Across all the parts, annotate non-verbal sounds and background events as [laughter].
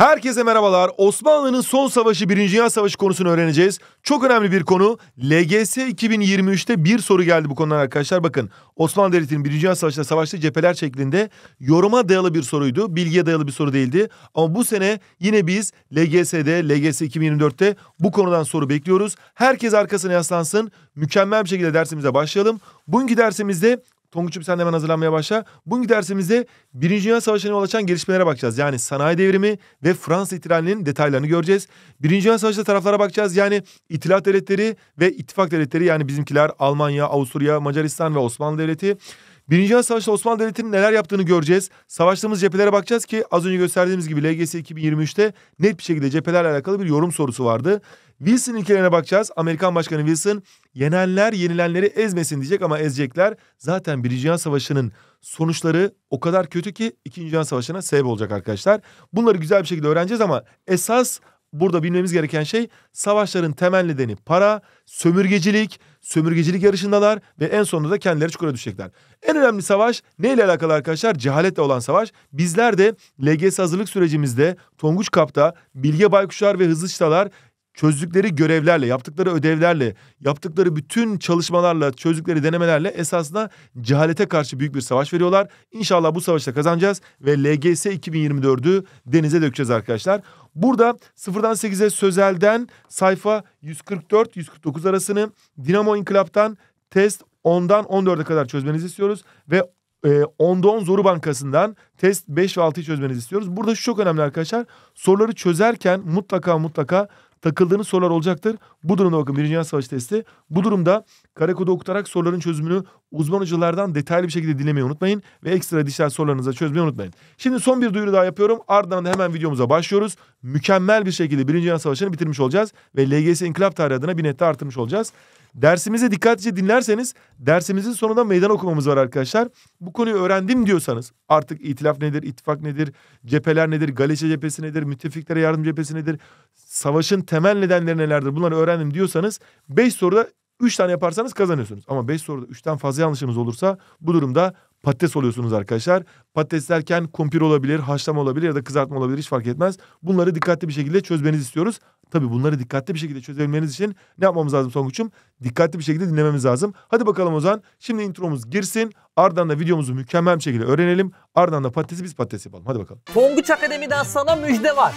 Herkese merhabalar. Osmanlı'nın son savaşı 1. Dünya Savaşı konusunu öğreneceğiz. Çok önemli bir konu. LGS 2023'te bir soru geldi bu konudan arkadaşlar. Bakın Osmanlı Devleti'nin 1. Dünya Savaşı'nda savaşta cepheler şeklinde yoruma dayalı bir soruydu. Bilgiye dayalı bir soru değildi. Ama bu sene yine biz LGS'de, LGS 2024'te bu konudan soru bekliyoruz. Herkes arkasına yaslansın. Mükemmel bir şekilde dersimize başlayalım. Bugünkü dersimizde Tonguç'um sen de hemen hazırlanmaya başla. Bugün dersimizde Birinci Dünya Savaşı'na yol açan gelişmelere bakacağız. Yani sanayi devrimi ve Fransa ihtilalinin detaylarını göreceğiz. Birinci Dünya Savaşı'nda taraflara bakacağız. Yani İtilaf Devletleri ve ittifak Devletleri yani bizimkiler Almanya, Avusturya, Macaristan ve Osmanlı Devleti. Birinci Dünya Savaşı'nda Osmanlı Devleti'nin neler yaptığını göreceğiz. Savaştığımız cephelere bakacağız ki az önce gösterdiğimiz gibi LGS 2023'te net bir şekilde cephelerle alakalı bir yorum sorusu vardı. Wilson ilkelerine bakacağız. Amerikan Başkanı Wilson yenenler yenilenleri ezmesin diyecek ama ezecekler. Zaten Birinci Dünya Savaşı'nın sonuçları o kadar kötü ki İkinci Dünya Savaşı'na sebep olacak arkadaşlar. Bunları güzel bir şekilde öğreneceğiz ama esas burada bilmemiz gereken şey savaşların temel nedeni para, sömürgecilik, sömürgecilik yarışındalar ve en sonunda da kendileri çukura düşecekler. En önemli savaş neyle alakalı arkadaşlar? Cehaletle olan savaş. Bizler de LGS hazırlık sürecimizde Tonguç Kap'ta Bilge Baykuşlar ve Hızlı Çıtalar çözdükleri görevlerle, yaptıkları ödevlerle, yaptıkları bütün çalışmalarla, çözdükleri denemelerle esasında cehalete karşı büyük bir savaş veriyorlar. İnşallah bu savaşta kazanacağız ve LGS 2024'ü denize dökeceğiz arkadaşlar. Burada 0'dan 8'e Sözel'den sayfa 144-149 arasını, Dinamo İnkılap'tan test 10'dan 14'e kadar çözmenizi istiyoruz ve e, 10'da 10 Zoru Bankası'ndan test 5 ve 6'yı çözmenizi istiyoruz. Burada şu çok önemli arkadaşlar. Soruları çözerken mutlaka mutlaka takıldığınız sorular olacaktır. Bu durumda bakın Birinci Dünya Savaşı testi. Bu durumda kare kodu okutarak soruların çözümünü uzman hocalardan detaylı bir şekilde dinlemeyi unutmayın. Ve ekstra dijital sorularınıza çözmeyi unutmayın. Şimdi son bir duyuru daha yapıyorum. Ardından da hemen videomuza başlıyoruz. Mükemmel bir şekilde Birinci Dünya Savaşı'nı bitirmiş olacağız. Ve LGS İnkılap tarihi adına bir nette artırmış olacağız. Dersimizi dikkatlice dinlerseniz dersimizin sonunda meydan okumamız var arkadaşlar. Bu konuyu öğrendim diyorsanız artık itilaf nedir, ittifak nedir, cepheler nedir, Galicia cephesi nedir, müttefiklere yardım cephesi nedir, savaşın temel nedenleri nelerdir bunları öğrendim diyorsanız 5 soruda 3 tane yaparsanız kazanıyorsunuz. Ama 5 soruda 3'ten fazla yanlışımız olursa bu durumda patates oluyorsunuz arkadaşlar. Patates derken kumpir olabilir, haşlama olabilir ya da kızartma olabilir hiç fark etmez. Bunları dikkatli bir şekilde çözmenizi istiyoruz. Tabi bunları dikkatli bir şekilde çözebilmeniz için ne yapmamız lazım Songuç'um? Dikkatli bir şekilde dinlememiz lazım. Hadi bakalım o zaman. Şimdi intromuz girsin. Ardından da videomuzu mükemmel bir şekilde öğrenelim. Ardından da patatesi biz patates yapalım. Hadi bakalım. Tonguç Akademi'den sana müjde var.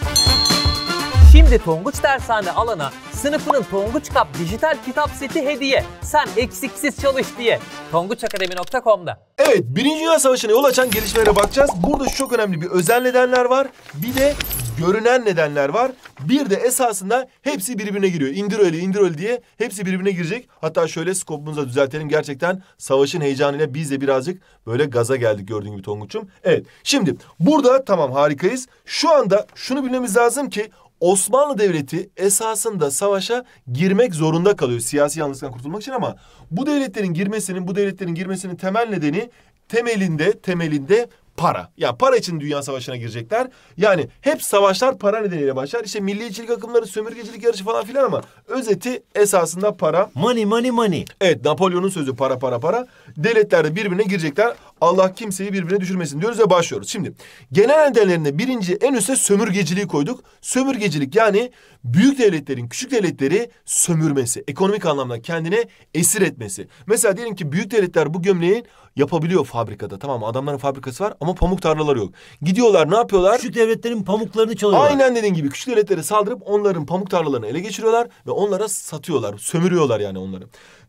Şimdi Tonguç Dershane alana sınıfının Tonguç Kap dijital kitap seti hediye. Sen eksiksiz çalış diye. Tonguçakademi.com'da. Evet, Birinci Dünya Savaşı'na yol açan gelişmelere bakacağız. Burada çok önemli bir özel nedenler var. Bir de görünen nedenler var. Bir de esasında hepsi birbirine giriyor. İndir öyle indir öyle diye hepsi birbirine girecek. Hatta şöyle skopumuza düzeltelim. Gerçekten savaşın heyecanıyla biz de birazcık böyle gaza geldik gördüğün gibi Tonguç'um. Evet şimdi burada tamam harikayız. Şu anda şunu bilmemiz lazım ki Osmanlı Devleti esasında savaşa girmek zorunda kalıyor siyasi yalnızlıktan kurtulmak için ama bu devletlerin girmesinin bu devletlerin girmesinin temel nedeni temelinde temelinde para. Ya para için dünya savaşına girecekler. Yani hep savaşlar para nedeniyle başlar. İşte milliyetçilik akımları, sömürgecilik yarışı falan filan ama özeti esasında para. Money money money. Evet Napolyon'un sözü para para para. Devletler de birbirine girecekler. Allah kimseyi birbirine düşürmesin diyoruz ve başlıyoruz. Şimdi genel nedenlerine birinci en üste sömürgeciliği koyduk. Sömürgecilik yani büyük devletlerin küçük devletleri sömürmesi. Ekonomik anlamda kendine esir etmesi. Mesela diyelim ki büyük devletler bu gömleğin yapabiliyor fabrikada. Tamam Adamların fabrikası var ama pamuk tarlaları yok. Gidiyorlar ne yapıyorlar? Küçük devletlerin pamuklarını çalıyorlar. Aynen dediğin gibi küçük devletlere saldırıp onların pamuk tarlalarını ele geçiriyorlar ve onlara satıyorlar. Sömürüyorlar yani onları.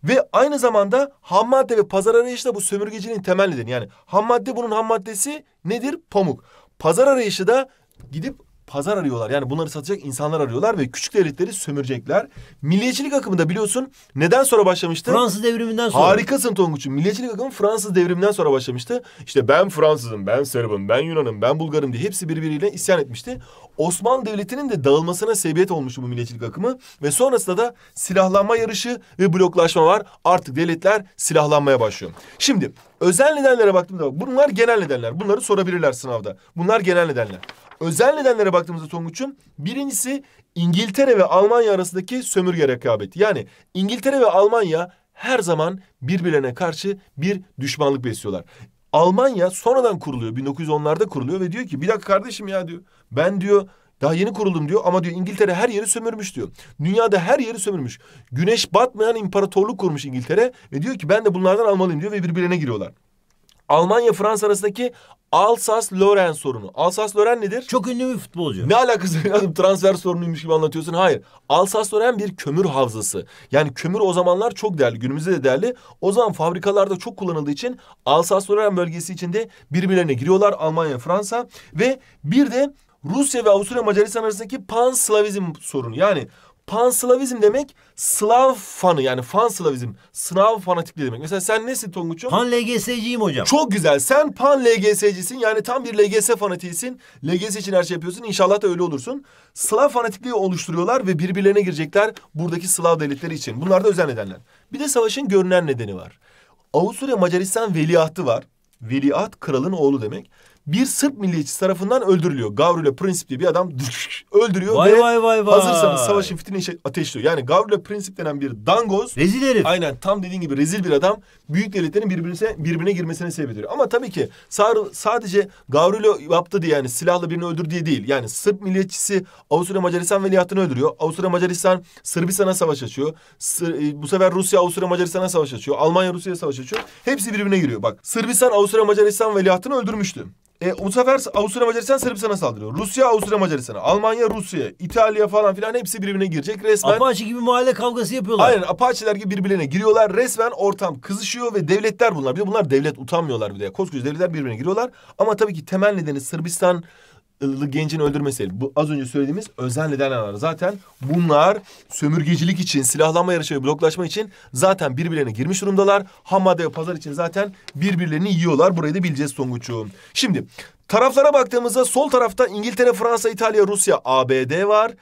Ve aynı zamanda ham madde ve pazar arayışı da bu sömürgecinin temel nedeni. Yani ham madde bunun ham maddesi nedir? Pamuk. Pazar arayışı da gidip pazar arıyorlar. Yani bunları satacak insanlar arıyorlar ve küçük devletleri sömürecekler. Milliyetçilik akımı da biliyorsun neden sonra başlamıştı? Fransız devriminden sonra. Harikasın Tonguç'um. Milliyetçilik akımı Fransız devriminden sonra başlamıştı. İşte ben Fransızım, ben Serbim, ben Yunan'ım, ben Bulgar'ım diye hepsi birbiriyle isyan etmişti. Osmanlı Devleti'nin de dağılmasına sebebiyet olmuştu bu milliyetçilik akımı. Ve sonrasında da silahlanma yarışı ve bloklaşma var. Artık devletler silahlanmaya başlıyor. Şimdi özel nedenlere baktığımda bak, bunlar genel nedenler. Bunları sorabilirler sınavda. Bunlar genel nedenler özel nedenlere baktığımızda Tonguç'um birincisi İngiltere ve Almanya arasındaki sömürge rekabeti. Yani İngiltere ve Almanya her zaman birbirlerine karşı bir düşmanlık besliyorlar. Almanya sonradan kuruluyor 1910'larda kuruluyor ve diyor ki bir dakika kardeşim ya diyor. Ben diyor daha yeni kuruldum diyor ama diyor İngiltere her yeri sömürmüş diyor. Dünyada her yeri sömürmüş. Güneş batmayan imparatorluk kurmuş İngiltere ve diyor ki ben de bunlardan almalıyım diyor ve birbirlerine giriyorlar. Almanya-Fransa arasındaki alsas loren sorunu. alsas loren nedir? Çok ünlü bir futbolcu. Ne alakası var? [laughs] Transfer sorunuymuş gibi anlatıyorsun. Hayır. alsas loren bir kömür havzası. Yani kömür o zamanlar çok değerli. Günümüzde de değerli. O zaman fabrikalarda çok kullanıldığı için alsas loren bölgesi içinde birbirlerine giriyorlar. Almanya, Fransa ve bir de Rusya ve Avusturya Macaristan arasındaki pan-Slavizm sorunu. Yani Panslavizm demek Slav fanı yani fanslavizm. Slav fanatikliği demek. Mesela sen nesin Tonguç'um? Pan LGS'ciyim hocam. Çok güzel. Sen pan LGS'cisin. Yani tam bir LGS fanatiğisin. LGS için her şey yapıyorsun. İnşallah da öyle olursun. Slav fanatikliği oluşturuyorlar ve birbirlerine girecekler buradaki Slav devletleri için. Bunlar da özel nedenler. Bir de savaşın görünen nedeni var. Avusturya Macaristan veliahtı var. Veliaht kralın oğlu demek bir Sırp milliyetçisi tarafından öldürülüyor. Gavrilo Princip diye bir adam öldürüyor vay ve vay vay vay. hazırsanız savaşın fitilini ateşliyor. Yani Gavrilo Princip denen bir dangoz. Rezil herif. Aynen tam dediğin gibi rezil bir adam büyük devletlerin birbirine, birbirine girmesine sebep ediyor. Ama tabii ki sadece Gavrilo yaptı diye yani silahla birini öldür diye değil. Yani Sırp milliyetçisi Avusturya Macaristan veliahtını öldürüyor. Avusturya Macaristan Sırbistan'a savaş açıyor. Sır, e, bu sefer Rusya Avusturya Macaristan'a savaş açıyor. Almanya Rusya'ya savaş açıyor. Hepsi birbirine giriyor. Bak Sırbistan Avusturya Macaristan veliahtını öldürmüştü. E, bu sefer Avusturya Macaristan Sırbistan'a saldırıyor. Rusya Avusturya Macaristan'a. Almanya Rusya'ya. İtalya falan filan hepsi birbirine girecek. Resmen... Apache gibi mahalle kavgası yapıyorlar. Aynen Apache'ler gibi birbirine giriyorlar. Resmen ortam kızışıyor ve devletler bunlar. Bir de bunlar devlet utanmıyorlar bir de. Koskoca devletler birbirine giriyorlar. Ama tabii ki temel nedeni Sırbistan gencin öldürmesi. Bu az önce söylediğimiz özel nedenler. Zaten bunlar sömürgecilik için, silahlanma yarışı ve bloklaşma için zaten birbirlerine girmiş durumdalar. Ham ve pazar için zaten birbirlerini yiyorlar. Burayı da bileceğiz Songuç'um. Şimdi taraflara baktığımızda sol tarafta İngiltere, Fransa, İtalya, Rusya, ABD var.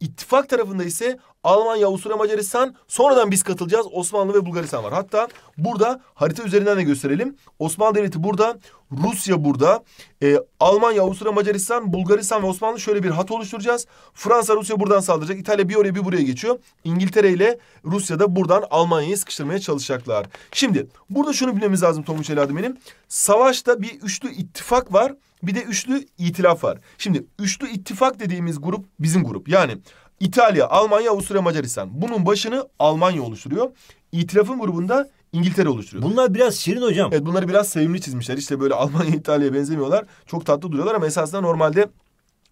İttifak tarafında ise Almanya, Avusturya, Macaristan sonradan biz katılacağız. Osmanlı ve Bulgaristan var. Hatta burada harita üzerinden de gösterelim. Osmanlı Devleti burada, Rusya burada. E, Almanya, Avusturya, Macaristan, Bulgaristan ve Osmanlı şöyle bir hat oluşturacağız. Fransa, Rusya buradan saldıracak. İtalya bir oraya bir buraya geçiyor. İngiltere ile Rusya da buradan Almanya'yı sıkıştırmaya çalışacaklar. Şimdi burada şunu bilmemiz lazım Tomuç Eladım benim. Savaşta bir üçlü ittifak var. Bir de üçlü itilaf var. Şimdi üçlü ittifak dediğimiz grup bizim grup. Yani İtalya, Almanya, Avusturya, Macaristan. Bunun başını Almanya oluşturuyor. İtirafın grubunda İngiltere oluşturuyor. Bunlar biraz şirin hocam. Evet bunları biraz sevimli çizmişler. İşte böyle Almanya, İtalya'ya benzemiyorlar. Çok tatlı duruyorlar ama esasında normalde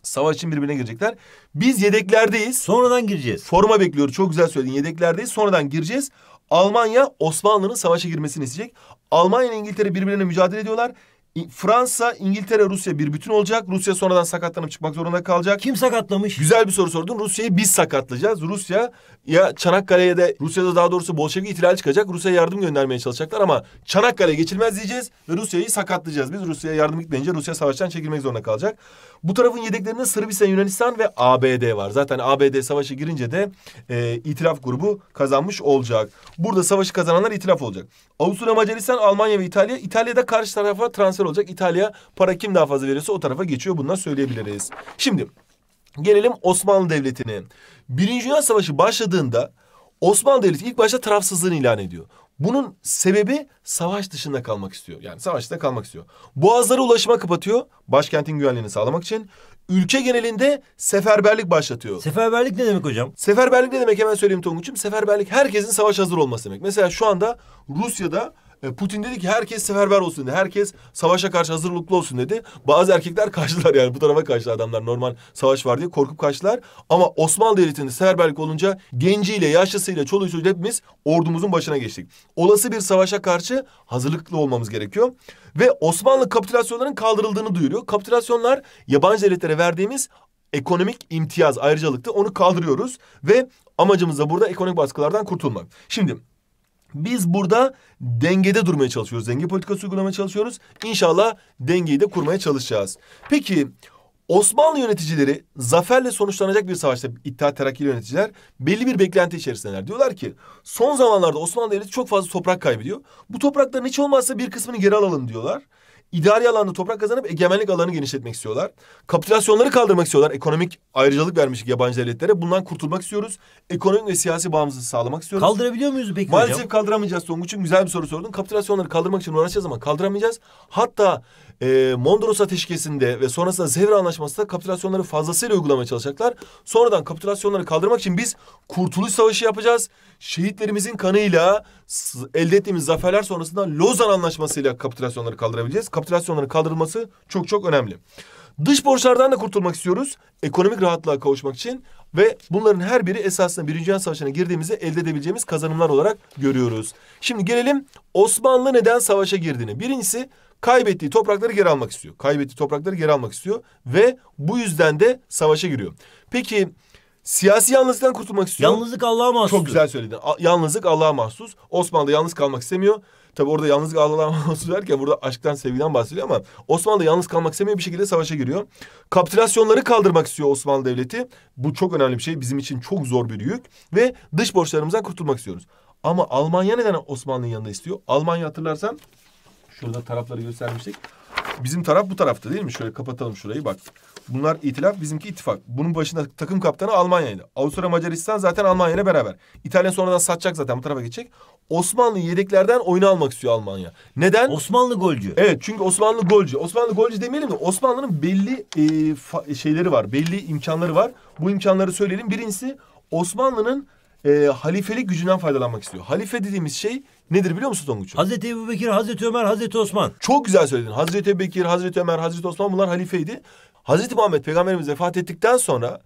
Savaş için birbirine girecekler. Biz yedeklerdeyiz. Sonradan gireceğiz. Forma bekliyoruz. Çok güzel söyledin. Yedeklerdeyiz. Sonradan gireceğiz. Almanya Osmanlı'nın savaşa girmesini isteyecek. Almanya ile İngiltere birbirine mücadele ediyorlar. Fransa, İngiltere, Rusya bir bütün olacak. Rusya sonradan sakatlanıp çıkmak zorunda kalacak. Kim sakatlamış? Güzel bir soru sordun. Rusya'yı biz sakatlayacağız. Rusya ya Çanakkale'ye de Rusya'da daha doğrusu Bolşevik ihtilali çıkacak. Rusya'ya yardım göndermeye çalışacaklar ama Çanakkale geçilmez diyeceğiz ve Rusya'yı sakatlayacağız. Biz Rusya'ya yardım gitmeyince Rusya savaştan çekilmek zorunda kalacak. Bu tarafın yedeklerinde Sırbistan, Yunanistan ve ABD var. Zaten ABD savaşı girince de e, itiraf grubu kazanmış olacak. Burada savaşı kazananlar itiraf olacak. Avusturya, Macaristan, Almanya ve İtalya. İtalya'da karşı tarafa transfer maçlar olacak. İtalya para kim daha fazla verirse o tarafa geçiyor. Bundan söyleyebiliriz. Şimdi gelelim Osmanlı Devleti'ne. Birinci Dünya Savaşı başladığında Osmanlı Devleti ilk başta tarafsızlığını ilan ediyor. Bunun sebebi savaş dışında kalmak istiyor. Yani savaşta kalmak istiyor. Boğazlara ulaşıma kapatıyor. Başkentin güvenliğini sağlamak için. Ülke genelinde seferberlik başlatıyor. Seferberlik ne demek hocam? Seferberlik ne demek hemen söyleyeyim Tonguç'um. Seferberlik herkesin savaş hazır olması demek. Mesela şu anda Rusya'da e, Putin dedi ki herkes seferber olsun dedi. Herkes savaşa karşı hazırlıklı olsun dedi. Bazı erkekler [laughs] kaçtılar yani bu tarafa kaçtı adamlar normal savaş var diye korkup kaçtılar. Ama Osmanlı Devleti'nde seferberlik olunca genciyle, yaşlısıyla, çoluğuyla hepimiz ordumuzun başına geçtik. Olası bir savaşa karşı hazırlıklı olmamız gerekiyor. Ve Osmanlı kapitülasyonlarının kaldırıldığını duyuruyor. Kapitülasyonlar yabancı devletlere verdiğimiz ekonomik imtiyaz ayrıcalıktı. Onu kaldırıyoruz ve amacımız da burada ekonomik baskılardan kurtulmak. Şimdi biz burada dengede durmaya çalışıyoruz. Denge politikası uygulamaya çalışıyoruz. İnşallah dengeyi de kurmaya çalışacağız. Peki Osmanlı yöneticileri zaferle sonuçlanacak bir savaşta İttihat Terakki yöneticiler belli bir beklenti içerisindeler. Diyorlar ki son zamanlarda Osmanlı Devleti çok fazla toprak kaybediyor. Bu toprakların hiç olmazsa bir kısmını geri alalım diyorlar idari alanda toprak kazanıp egemenlik alanını genişletmek istiyorlar. Kapitülasyonları kaldırmak istiyorlar. Ekonomik ayrıcalık vermiş yabancı devletlere. Bundan kurtulmak istiyoruz. Ekonomik ve siyasi bağımızı sağlamak istiyoruz. Kaldırabiliyor muyuz peki Maalesef hocam? kaldıramayacağız Tonguç'un. Güzel bir soru sordun. Kapitülasyonları kaldırmak için uğraşacağız ama kaldıramayacağız. Hatta e, Mondros Ateşkesi'nde ve sonrasında Zevre Anlaşması'nda kapitülasyonları fazlasıyla uygulamaya çalışacaklar. Sonradan kapitülasyonları kaldırmak için biz Kurtuluş Savaşı yapacağız. Şehitlerimizin kanıyla elde ettiğimiz zaferler sonrasında Lozan Anlaşması'yla kapitülasyonları kaldırabileceğiz. Kapitülasyonların kaldırılması çok çok önemli. Dış borçlardan da kurtulmak istiyoruz. Ekonomik rahatlığa kavuşmak için ve bunların her biri esasında Birinci Dünya Savaşı'na girdiğimizde elde edebileceğimiz kazanımlar olarak görüyoruz. Şimdi gelelim Osmanlı neden savaşa girdiğini. Birincisi kaybettiği toprakları geri almak istiyor. Kaybettiği toprakları geri almak istiyor ve bu yüzden de savaşa giriyor. Peki Siyasi yalnızlıktan kurtulmak istiyor. Yalnızlık Allah'a mahsus. Çok güzel söyledin. A- yalnızlık Allah'a mahsus. Osmanlı yalnız kalmak istemiyor. Tabi orada yalnız kalan derken [laughs] burada aşktan sevgiden bahsediyor ama Osmanlı yalnız kalmak istemiyor bir şekilde savaşa giriyor. Kapitülasyonları kaldırmak istiyor Osmanlı Devleti. Bu çok önemli bir şey. Bizim için çok zor bir yük ve dış borçlarımızdan kurtulmak istiyoruz. Ama Almanya neden Osmanlı'nın yanında istiyor? Almanya hatırlarsan şurada tarafları göstermiştik. Bizim taraf bu tarafta değil mi? Şöyle kapatalım şurayı bak. Bunlar itilaf bizimki ittifak. Bunun başında takım kaptanı Almanya'ydı. ile. Avusturya Macaristan zaten Almanya'yla beraber. İtalya sonradan satacak zaten bu tarafa geçecek. Osmanlı yedeklerden oyunu almak istiyor Almanya. Neden? Osmanlı golcü. Evet çünkü Osmanlı golcü. Osmanlı golcü demeyelim de Osmanlı'nın belli e, şeyleri var. Belli imkanları var. Bu imkanları söyleyelim. Birincisi Osmanlı'nın e, halifelik gücünden faydalanmak istiyor. Halife dediğimiz şey Nedir biliyor musun Tonguç'um? Hazreti Ebu Bekir, Hazreti Ömer, Hazreti Osman. Çok güzel söyledin. Hazreti Ebu Bekir, Hazreti Ömer, Hazreti Osman bunlar halifeydi. Hazreti Muhammed peygamberimiz vefat ettikten sonra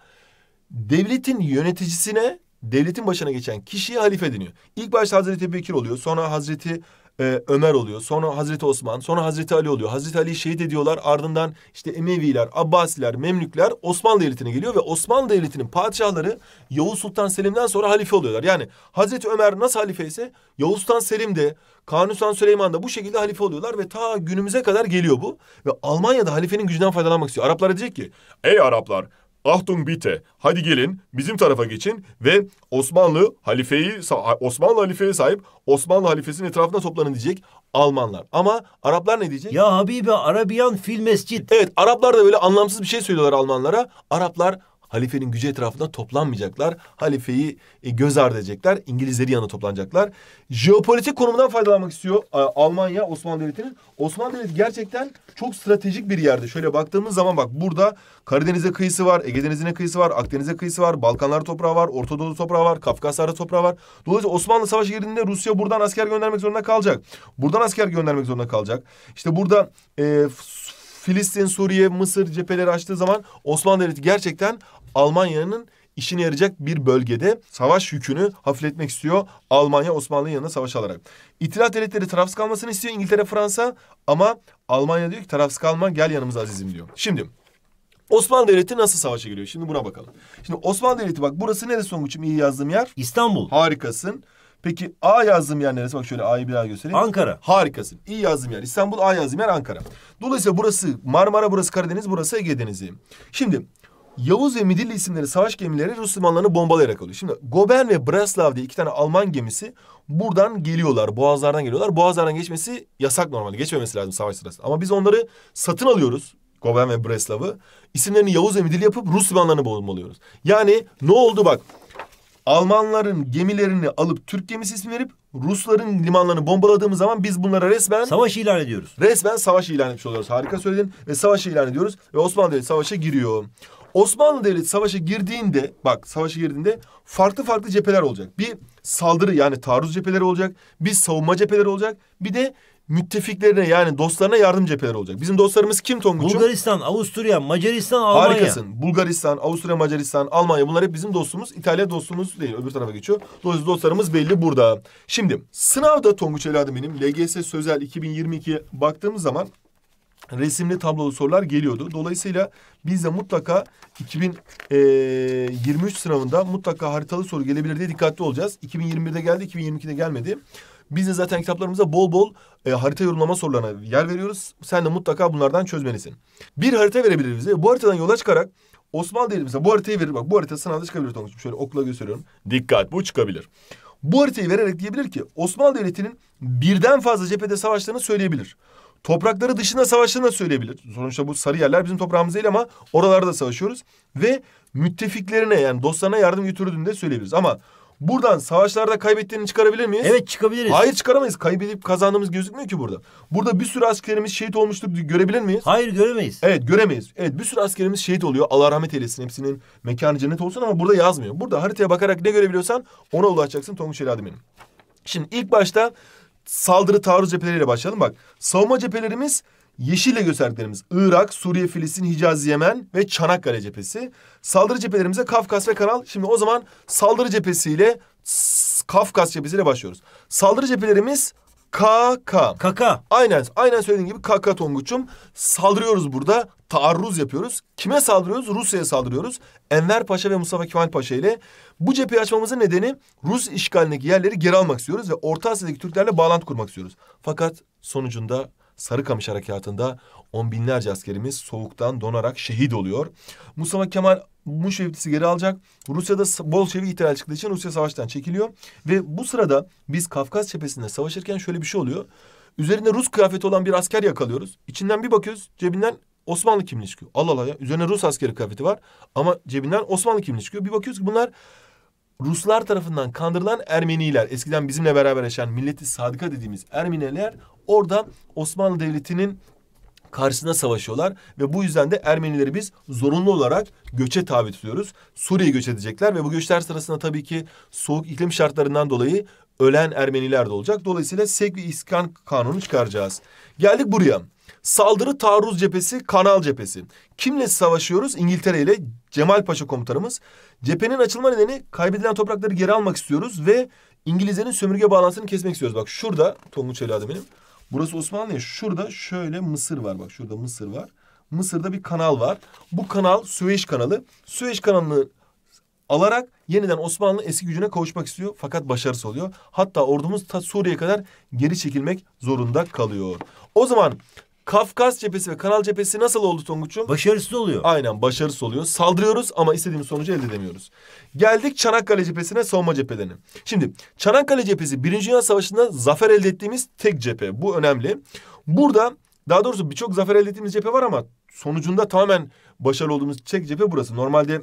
devletin yöneticisine, devletin başına geçen kişiye halife deniyor. İlk başta Hazreti Ebu Bekir oluyor. Sonra Hazreti e, Ömer oluyor. Sonra Hazreti Osman, sonra Hazreti Ali oluyor. Hazreti Ali'yi şehit ediyorlar. Ardından işte Emeviler, Abbasiler, Memlükler Osmanlı Devleti'ne geliyor ve Osmanlı Devleti'nin padişahları Yavuz Sultan Selim'den sonra halife oluyorlar. Yani Hazreti Ömer nasıl halife ise Yavuz Sultan Selim de Kanuni Sultan Süleyman da bu şekilde halife oluyorlar ve ta günümüze kadar geliyor bu. Ve Almanya'da halifenin gücünden faydalanmak istiyor. Araplar diyecek ki ey Araplar Ahtung bite. Hadi gelin bizim tarafa geçin ve Osmanlı halifeyi Osmanlı halifeye sahip Osmanlı halifesinin etrafına toplanın diyecek Almanlar. Ama Araplar ne diyecek? Ya Habibi Arabiyan fil mescit. Evet Araplar da böyle anlamsız bir şey söylüyorlar Almanlara. Araplar Halifenin gücü etrafından toplanmayacaklar. Halifeyi e, göz ardı edecekler. İngilizleri yanına toplanacaklar. Jeopolitik konumundan faydalanmak istiyor e, Almanya Osmanlı Devleti'nin. Osmanlı Devleti gerçekten çok stratejik bir yerde. Şöyle baktığımız zaman bak burada Karadeniz'e kıyısı var, Ege Denizi'ne kıyısı var, Akdeniz'e kıyısı var, Balkanlar toprağı var, Orta Doğu toprağı var, Kafkaslar'da toprağı var. Dolayısıyla Osmanlı Savaşı girdiğinde Rusya buradan asker göndermek zorunda kalacak. Buradan asker göndermek zorunda kalacak. İşte burada e, Filistin, Suriye, Mısır cepheleri açtığı zaman Osmanlı Devleti gerçekten Almanya'nın işine yarayacak bir bölgede savaş yükünü hafifletmek istiyor. Almanya Osmanlı'nın yanına savaş alarak. İtilaf devletleri tarafsız kalmasını istiyor İngiltere, Fransa ama Almanya diyor ki tarafsız kalma gel yanımıza azizim diyor. Şimdi Osmanlı Devleti nasıl savaşa giriyor? Şimdi buna bakalım. Şimdi Osmanlı Devleti bak burası neresi Songuç'um iyi yazdığım yer? İstanbul. Harikasın. Peki A yazdığım yer neresi? Bak şöyle A'yı bir daha göstereyim. Ankara. Harikasın. İyi yazdığım yer İstanbul, A yazdığım yer Ankara. Dolayısıyla burası Marmara, burası Karadeniz, burası Ege Denizi. Şimdi Yavuz ve Midilli isimleri savaş gemileri Rus limanlarını bombalayarak alıyor. Şimdi Goben ve Breslav diye iki tane Alman gemisi buradan geliyorlar. Boğazlardan geliyorlar. Boğazlardan geçmesi yasak normalde. Geçmemesi lazım savaş sırasında. Ama biz onları satın alıyoruz. Goben ve Breslav'ı. isimlerini Yavuz ve Midilli yapıp Rus limanlarını bombalıyoruz. Yani ne oldu bak. Almanların gemilerini alıp Türk gemisi ismi verip Rusların limanlarını bombaladığımız zaman biz bunlara resmen... Savaş ilan ediyoruz. Resmen savaş ilan etmiş oluyoruz. Harika söyledin. Ve savaş ilan ediyoruz. Ve Osmanlı Devleti savaşa giriyor. Osmanlı Devleti savaşa girdiğinde bak savaşa girdiğinde farklı farklı cepheler olacak. Bir saldırı yani taarruz cepheleri olacak. Bir savunma cepheleri olacak. Bir de müttefiklerine yani dostlarına yardım cepheleri olacak. Bizim dostlarımız kim Tonguç'um? Bulgaristan, Avusturya, Macaristan, Almanya. Harikasın. Bulgaristan, Avusturya, Macaristan, Almanya bunlar hep bizim dostumuz. İtalya dostumuz değil öbür tarafa geçiyor. Dolayısıyla dostlarımız belli burada. Şimdi sınavda Tonguç evladım benim LGS Sözel 2022 baktığımız zaman resimli tablolu sorular geliyordu. Dolayısıyla biz de mutlaka 2023 e, sınavında mutlaka haritalı soru gelebilir diye dikkatli olacağız. 2021'de geldi, 2022'de gelmedi. Biz de zaten kitaplarımıza bol bol e, harita yorumlama sorularına yer veriyoruz. Sen de mutlaka bunlardan çözmelisin. Bir harita verebilir bize. Bu haritadan yola çıkarak Osmanlı devleti mesela bu haritayı verir. Bak bu harita sınavda çıkabilir Tonguç'um. Şöyle okula gösteriyorum. Dikkat bu çıkabilir. Bu haritayı vererek diyebilir ki Osmanlı Devleti'nin birden fazla cephede savaşlarını söyleyebilir. Toprakları dışında savaşlarını söyleyebilir. Sonuçta bu sarı yerler bizim toprağımız değil ama oralarda savaşıyoruz. Ve müttefiklerine yani dostlarına yardım götürdüğünü de söyleyebiliriz. Ama Buradan savaşlarda kaybettiğini çıkarabilir miyiz? Evet çıkabiliriz. Hayır çıkaramayız. Kaybedip kazandığımız gözükmüyor ki burada. Burada bir sürü askerimiz şehit olmuştur görebilir miyiz? Hayır göremeyiz. Evet göremeyiz. Evet bir sürü askerimiz şehit oluyor. Allah rahmet eylesin. Hepsinin mekanı cennet olsun ama burada yazmıyor. Burada haritaya bakarak ne görebiliyorsan ona ulaşacaksın Tonguç Eladi benim. Şimdi ilk başta saldırı taarruz cepheleriyle başlayalım. Bak savunma cephelerimiz Yeşille gösterdiklerimiz Irak, Suriye, Filistin, Hicaz, Yemen ve Çanakkale cephesi. Saldırı cephelerimize Kafkas ve Kanal. Şimdi o zaman saldırı cephesiyle Kafkas cephesiyle başlıyoruz. Saldırı cephelerimiz KK. Kaka. Aynen, aynen söylediğim gibi KK Tonguç'um. Saldırıyoruz burada. Taarruz yapıyoruz. Kime saldırıyoruz? Rusya'ya saldırıyoruz. Enver Paşa ve Mustafa Kemal Paşa ile. Bu cepheyi açmamızın nedeni Rus işgalindeki yerleri geri almak istiyoruz ve Orta Asya'daki Türklerle bağlantı kurmak istiyoruz. Fakat sonucunda Sarıkamış Harekatı'nda on binlerce askerimiz soğuktan donarak şehit oluyor. Mustafa Kemal bu şevkisi geri alacak. Rusya'da Bolşevik ihtilal çıktığı için Rusya savaştan çekiliyor. Ve bu sırada biz Kafkas cephesinde savaşırken şöyle bir şey oluyor. Üzerinde Rus kıyafeti olan bir asker yakalıyoruz. İçinden bir bakıyoruz cebinden Osmanlı kimliği çıkıyor. Allah Allah ya üzerine Rus askeri kıyafeti var ama cebinden Osmanlı kimliği çıkıyor. Bir bakıyoruz ki bunlar Ruslar tarafından kandırılan Ermeniler, eskiden bizimle beraber yaşayan milleti sadıka dediğimiz Ermeniler orada Osmanlı Devleti'nin karşısına savaşıyorlar ve bu yüzden de Ermenileri biz zorunlu olarak göçe tabi tutuyoruz. Suriye'ye göç edecekler ve bu göçler sırasında tabii ki soğuk iklim şartlarından dolayı ölen Ermeniler de olacak. Dolayısıyla Sek ve İskan kanunu çıkaracağız. Geldik buraya. Saldırı taarruz cephesi, kanal cephesi. Kimle savaşıyoruz? İngiltere ile Cemal Paşa komutanımız. Cephenin açılma nedeni kaybedilen toprakları geri almak istiyoruz ve İngilizlerin sömürge bağlantısını kesmek istiyoruz. Bak şurada Tonguç evladım benim. Burası Osmanlı'ya. Şurada şöyle Mısır var. Bak şurada Mısır var. Mısır'da bir kanal var. Bu kanal Süveyş kanalı. Süveyş kanalını alarak yeniden Osmanlı eski gücüne kavuşmak istiyor fakat başarısız oluyor. Hatta ordumuz ta Suriye'ye kadar geri çekilmek zorunda kalıyor. O zaman Kafkas cephesi ve Kanal cephesi nasıl oldu Tonguç'um? Başarısız oluyor. Aynen başarısız oluyor. Saldırıyoruz ama istediğimiz sonucu elde edemiyoruz. Geldik Çanakkale cephesine savunma cephelerini. Şimdi Çanakkale cephesi Birinci Dünya Savaşı'nda zafer elde ettiğimiz tek cephe. Bu önemli. Burada daha doğrusu birçok zafer elde ettiğimiz cephe var ama sonucunda tamamen başarılı olduğumuz tek cephe burası. Normalde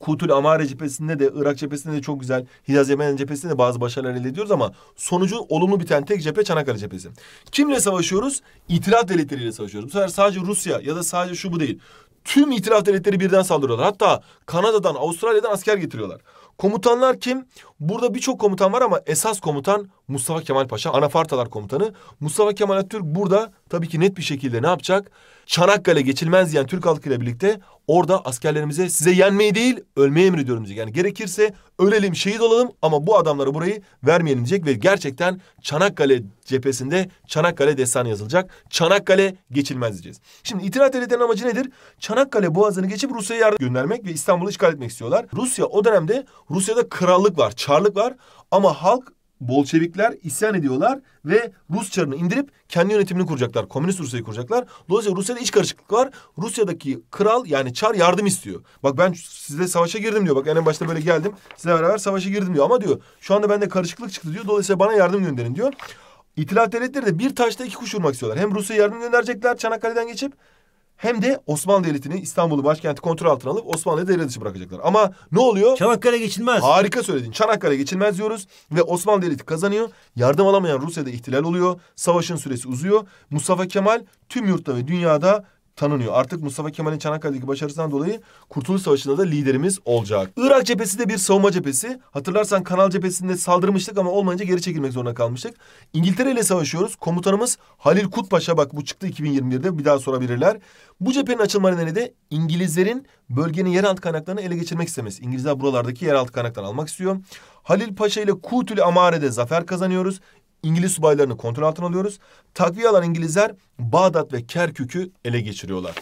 Kutul Amare cephesinde de Irak cephesinde de çok güzel Hicaz Yemen cephesinde de bazı başarılar elde ediyoruz ama sonucu olumlu biten tek cephe Çanakkale cephesi. Kimle savaşıyoruz? İtiraf devletleriyle savaşıyoruz. Bu sefer sadece Rusya ya da sadece şu bu değil. Tüm itiraf devletleri birden saldırıyorlar. Hatta Kanada'dan, Avustralya'dan asker getiriyorlar. Komutanlar kim? Burada birçok komutan var ama esas komutan Mustafa Kemal Paşa, Anafartalar komutanı. Mustafa Kemal Atatürk burada tabii ki net bir şekilde ne yapacak? Çanakkale geçilmez diyen Türk halkıyla birlikte orada askerlerimize size yenmeyi değil ölmeyi emrediyorum diyecek. Yani gerekirse ölelim şehit olalım ama bu adamlara burayı vermeyelim diyecek ve gerçekten Çanakkale cephesinde Çanakkale destanı yazılacak. Çanakkale geçilmez diyeceğiz. Şimdi İttihat Devletleri'nin amacı nedir? Çanakkale boğazını geçip Rusya'ya yardım göndermek ve İstanbul'u işgal etmek istiyorlar. Rusya o dönemde Rusya'da krallık var çarlık var ama halk Bolçevikler isyan ediyorlar ve Rus çarını indirip kendi yönetimini kuracaklar. Komünist Rusya'yı kuracaklar. Dolayısıyla Rusya'da iç karışıklık var. Rusya'daki kral yani çar yardım istiyor. Bak ben sizle savaşa girdim diyor. Bak en başta böyle geldim. Sizle beraber savaşa girdim diyor. Ama diyor şu anda bende karışıklık çıktı diyor. Dolayısıyla bana yardım gönderin diyor. İtilaf devletleri de bir taşta iki kuş vurmak istiyorlar. Hem Rusya'ya yardım gönderecekler Çanakkale'den geçip hem de Osmanlı elitini İstanbul'u başkenti kontrol altına alıp Osmanlı'yı devre dışı bırakacaklar. Ama ne oluyor? Çanakkale geçilmez. Harika söyledin. Çanakkale geçilmez diyoruz ve Osmanlı Devleti kazanıyor. Yardım alamayan Rusya'da ihtilal oluyor. Savaşın süresi uzuyor. Mustafa Kemal tüm yurtta ve dünyada tanınıyor. Artık Mustafa Kemal'in Çanakkale'deki başarısından dolayı Kurtuluş Savaşı'nda da liderimiz olacak. Irak cephesi de bir savunma cephesi. Hatırlarsan Kanal cephesinde saldırmıştık ama olmayınca geri çekilmek zorunda kalmıştık. İngiltere ile savaşıyoruz. Komutanımız Halil Kutpaşa bak bu çıktı 2021'de bir daha sorabilirler. Bu cephenin açılma nedeni de İngilizlerin bölgenin yeraltı kaynaklarını ele geçirmek istemesi. İngilizler buralardaki yeraltı kaynaklarını almak istiyor. Halil Paşa ile Kutül Amare'de zafer kazanıyoruz. İngiliz subaylarını kontrol altına alıyoruz. Takviye alan İngilizler Bağdat ve Kerkük'ü ele geçiriyorlar.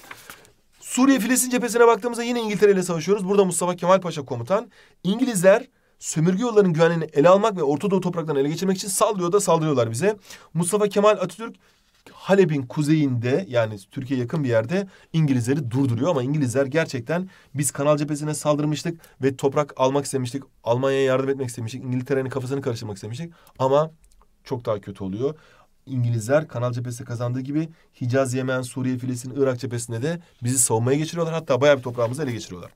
Suriye Filistin cephesine baktığımızda yine İngiltere ile savaşıyoruz. Burada Mustafa Kemal Paşa komutan. İngilizler sömürge yollarının güvenliğini ele almak ve Orta Doğu topraklarını ele geçirmek için saldırıyor da saldırıyorlar bize. Mustafa Kemal Atatürk Halep'in kuzeyinde yani Türkiye yakın bir yerde İngilizleri durduruyor ama İngilizler gerçekten biz Kanal cephesine saldırmıştık ve toprak almak istemiştik. Almanya'ya yardım etmek istemiştik. İngiltere'nin kafasını karıştırmak istemiştik ama çok daha kötü oluyor. İngilizler Kanal cephesi kazandığı gibi Hicaz, Yemen, Suriye, Filistin, Irak cephesinde de bizi savunmaya geçiriyorlar. Hatta bayağı bir toprağımızı ele geçiriyorlar.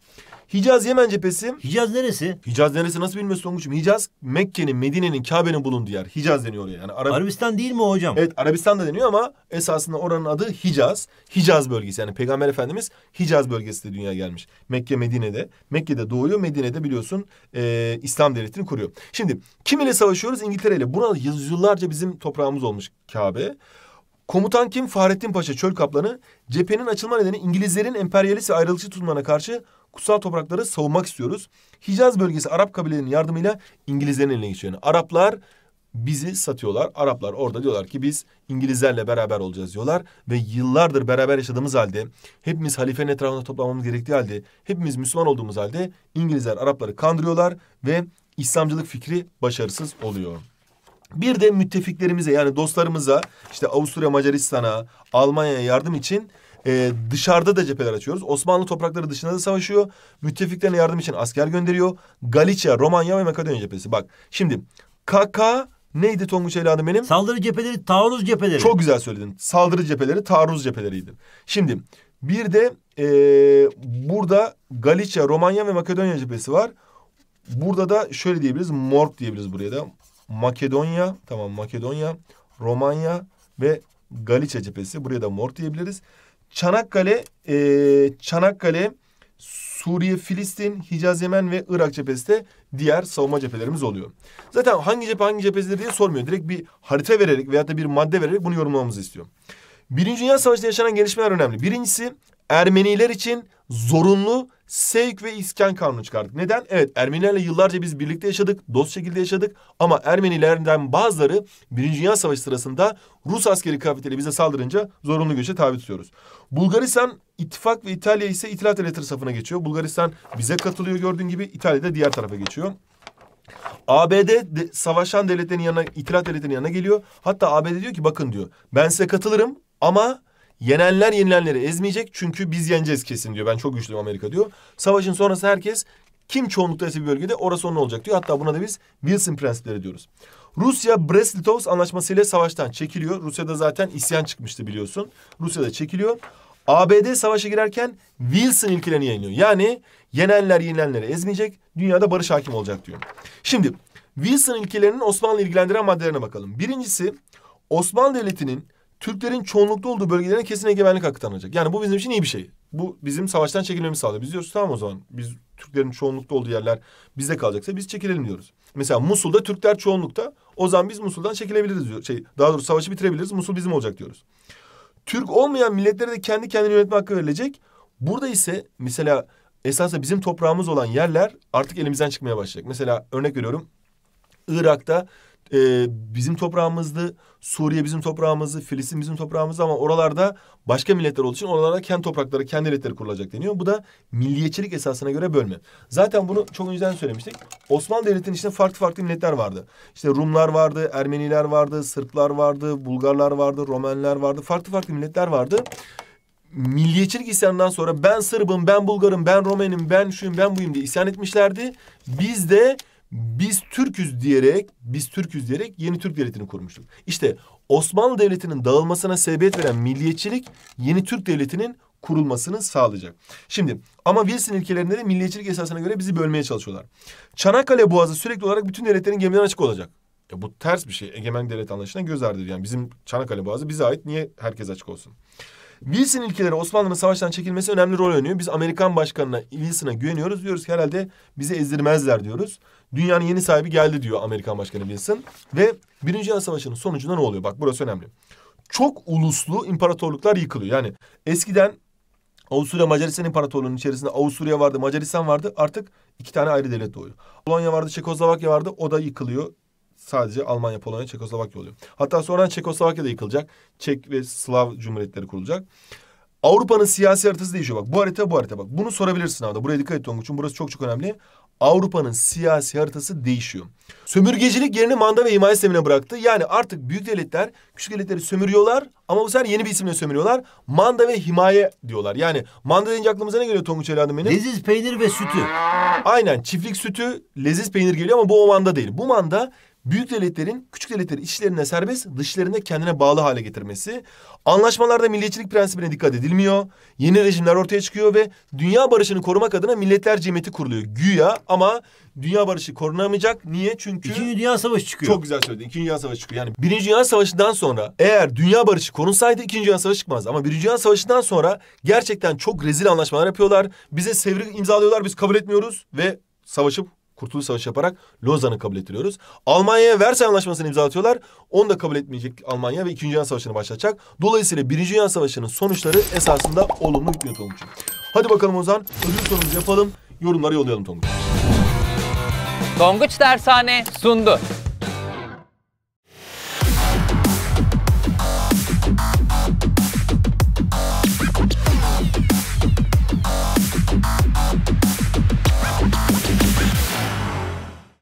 Hicaz Yemen cephesi. Hicaz neresi? Hicaz neresi nasıl bilmiyorsun Tonguç'um? Hicaz Mekke'nin, Medine'nin, Kabe'nin bulunduğu yer. Hicaz deniyor oraya. Yani Arab Arabistan değil mi hocam? Evet Arabistan da deniyor ama esasında oranın adı Hicaz. Hicaz bölgesi yani Peygamber Efendimiz Hicaz bölgesinde dünyaya gelmiş. Mekke, Medine'de. Mekke'de doğuyor, Medine'de biliyorsun e, İslam devletini kuruyor. Şimdi kim ile savaşıyoruz? İngiltere ile. Buna yıllarca bizim toprağımız olmuş Kabe. Komutan kim? Fahrettin Paşa çöl kaplanı. Cephenin açılma nedeni İngilizlerin emperyalist ve ayrılıkçı tutmana karşı kutsal toprakları savunmak istiyoruz. Hicaz bölgesi Arap kabilelerinin yardımıyla İngilizlerin eline geçiyor. Yani Araplar bizi satıyorlar. Araplar orada diyorlar ki biz İngilizlerle beraber olacağız diyorlar. Ve yıllardır beraber yaşadığımız halde hepimiz halifenin etrafında toplamamız gerektiği halde hepimiz Müslüman olduğumuz halde İngilizler Arapları kandırıyorlar ve İslamcılık fikri başarısız oluyor. Bir de müttefiklerimize yani dostlarımıza işte Avusturya Macaristan'a, Almanya'ya yardım için ee, dışarıda da cepheler açıyoruz. Osmanlı toprakları dışında da savaşıyor. Müttefiklerine yardım için asker gönderiyor. Galicia, Romanya ve Makedonya cephesi. Bak şimdi KK neydi Tonguç evladım benim? Saldırı cepheleri, taarruz cepheleri. Çok güzel söyledin. Saldırı cepheleri, taarruz cepheleriydi. Şimdi bir de e, burada Galicia, Romanya ve Makedonya cephesi var. Burada da şöyle diyebiliriz. Morg diyebiliriz buraya da. Makedonya, tamam Makedonya, Romanya ve Galicia cephesi. Buraya da Morg diyebiliriz. Çanakkale, e, Çanakkale, Suriye, Filistin, Hicaz, Yemen ve Irak cephesi de diğer savunma cephelerimiz oluyor. Zaten hangi cephe hangi cephesidir diye sormuyor. Direkt bir harita vererek veyahut da bir madde vererek bunu yorumlamamızı istiyor. Birinci Dünya Savaşı'nda yaşanan gelişmeler önemli. Birincisi Ermeniler için zorunlu Seyk ve İskan kanunu çıkardık. Neden? Evet Ermenilerle yıllarca biz birlikte yaşadık, dost şekilde yaşadık. Ama Ermenilerden bazıları Birinci Dünya Savaşı sırasında Rus askeri kıyafetiyle bize saldırınca zorunlu göçe tabi tutuyoruz. Bulgaristan, ittifak ve İtalya ise İtilaf Devletleri safına geçiyor. Bulgaristan bize katılıyor gördüğün gibi İtalya da diğer tarafa geçiyor. ABD de, savaşan devletlerin yanına, itilaf devletlerin yanına geliyor. Hatta ABD diyor ki bakın diyor ben size katılırım ama Yenenler yenilenleri ezmeyecek çünkü biz yeneceğiz kesin diyor. Ben çok güçlüyüm Amerika diyor. Savaşın sonrası herkes kim çoğunluktaysa bir bölgede orası onun olacak diyor. Hatta buna da biz Wilson prensipleri diyoruz. Rusya Brest-Litovsk anlaşmasıyla savaştan çekiliyor. Rusya'da zaten isyan çıkmıştı biliyorsun. Rusya'da çekiliyor. ABD savaşa girerken Wilson ilkelerini yayınlıyor. Yani yenenler yenilenleri ezmeyecek, dünyada barış hakim olacak diyor. Şimdi Wilson ilkelerinin Osmanlı ilgilendiren maddelerine bakalım. Birincisi Osmanlı Devleti'nin Türklerin çoğunlukta olduğu bölgelerine kesin egemenlik hakkı tanınacak. Yani bu bizim için iyi bir şey. Bu bizim savaştan çekilmemizi sağlıyor. Biz diyoruz tamam o zaman biz Türklerin çoğunlukta olduğu yerler bize kalacaksa biz çekilelim diyoruz. Mesela Musul'da Türkler çoğunlukta o zaman biz Musul'dan çekilebiliriz diyor. Şey, daha doğrusu savaşı bitirebiliriz Musul bizim olacak diyoruz. Türk olmayan milletlere de kendi kendini yönetme hakkı verilecek. Burada ise mesela esasında bizim toprağımız olan yerler artık elimizden çıkmaya başlayacak. Mesela örnek veriyorum Irak'ta e, bizim toprağımızdı, Suriye bizim toprağımızdı, Filistin bizim toprağımızdı ama oralarda başka milletler olduğu için oralarda kendi toprakları, kendi milletleri kurulacak deniyor. Bu da milliyetçilik esasına göre bölme. Zaten bunu çok önceden söylemiştik. Osmanlı Devleti'nin içinde farklı farklı milletler vardı. İşte Rumlar vardı, Ermeniler vardı, Sırplar vardı, Bulgarlar vardı, Romenler vardı. Farklı farklı milletler vardı milliyetçilik isyanından sonra ben Sırbım, ben Bulgarım, ben Romenim, ben şuyum, ben buyum diye isyan etmişlerdi. Biz de biz Türküz diyerek biz Türküz diyerek yeni Türk devletini kurmuştuk. İşte Osmanlı devletinin dağılmasına sebebiyet veren milliyetçilik yeni Türk devletinin kurulmasını sağlayacak. Şimdi ama Wilson ilkelerinde de milliyetçilik esasına göre bizi bölmeye çalışıyorlar. Çanakkale Boğazı sürekli olarak bütün devletlerin gemiden açık olacak. Ya bu ters bir şey. Egemen devlet anlayışına göz ardı. Yani bizim Çanakkale Boğazı bize ait. Niye herkes açık olsun? Wilson ilkeleri Osmanlı'nın savaştan çekilmesi önemli rol oynuyor. Biz Amerikan başkanına Wilson'a güveniyoruz. Diyoruz ki herhalde bizi ezdirmezler diyoruz. Dünyanın yeni sahibi geldi diyor Amerikan başkanı Wilson. Ve Birinci Dünya Savaşı'nın sonucunda ne oluyor? Bak burası önemli. Çok uluslu imparatorluklar yıkılıyor. Yani eskiden Avusturya Macaristan İmparatorluğu'nun içerisinde Avusturya vardı, Macaristan vardı. Artık iki tane ayrı devlet doğuyor. Polonya vardı, Çekoslovakya vardı. O da yıkılıyor sadece Almanya, Polonya, Çekoslovakya oluyor. Hatta sonradan Çekoslovakya da yıkılacak. Çek ve Slav cumhuriyetleri kurulacak. Avrupa'nın siyasi haritası değişiyor. Bak bu harita bu harita bak. Bunu sorabilirsin abi. Buraya dikkat et Tonguç'un. Burası çok çok önemli. Avrupa'nın siyasi haritası değişiyor. Sömürgecilik yerini manda ve himaye sistemine bıraktı. Yani artık büyük devletler küçük devletleri sömürüyorlar ama bu sefer yeni bir isimle sömürüyorlar. Manda ve himaye diyorlar. Yani manda deyince aklımıza ne geliyor Tonguç evladım benim? Leziz peynir ve sütü. Aynen çiftlik sütü leziz peynir geliyor ama bu o manda değil. Bu manda büyük devletlerin küçük devletleri içlerine serbest, dışlarına kendine bağlı hale getirmesi. Anlaşmalarda milliyetçilik prensibine dikkat edilmiyor. Yeni rejimler ortaya çıkıyor ve dünya barışını korumak adına milletler cemiyeti kuruluyor. Güya ama dünya barışı korunamayacak. Niye? Çünkü... İkinci Dünya Savaşı çıkıyor. Çok güzel söyledin. İkinci Dünya Savaşı çıkıyor. Yani Birinci Dünya Savaşı'ndan sonra eğer dünya barışı korunsaydı İkinci Dünya Savaşı çıkmaz. Ama Birinci Dünya Savaşı'ndan sonra gerçekten çok rezil anlaşmalar yapıyorlar. Bize sevri imzalıyorlar biz kabul etmiyoruz ve savaşıp Kurtuluş Savaşı yaparak Lozan'ı kabul ettiriyoruz. Almanya'ya Versay Anlaşması'nı imzalatıyorlar. Onu da kabul etmeyecek Almanya ve İkinci Dünya Savaşı'nı başlatacak. Dolayısıyla Birinci Dünya Savaşı'nın sonuçları esasında olumlu hükmet olmuş. Hadi bakalım o zaman ödül sorumuzu yapalım. Yorumları yollayalım Tonguç. Tonguç Dershane sundu.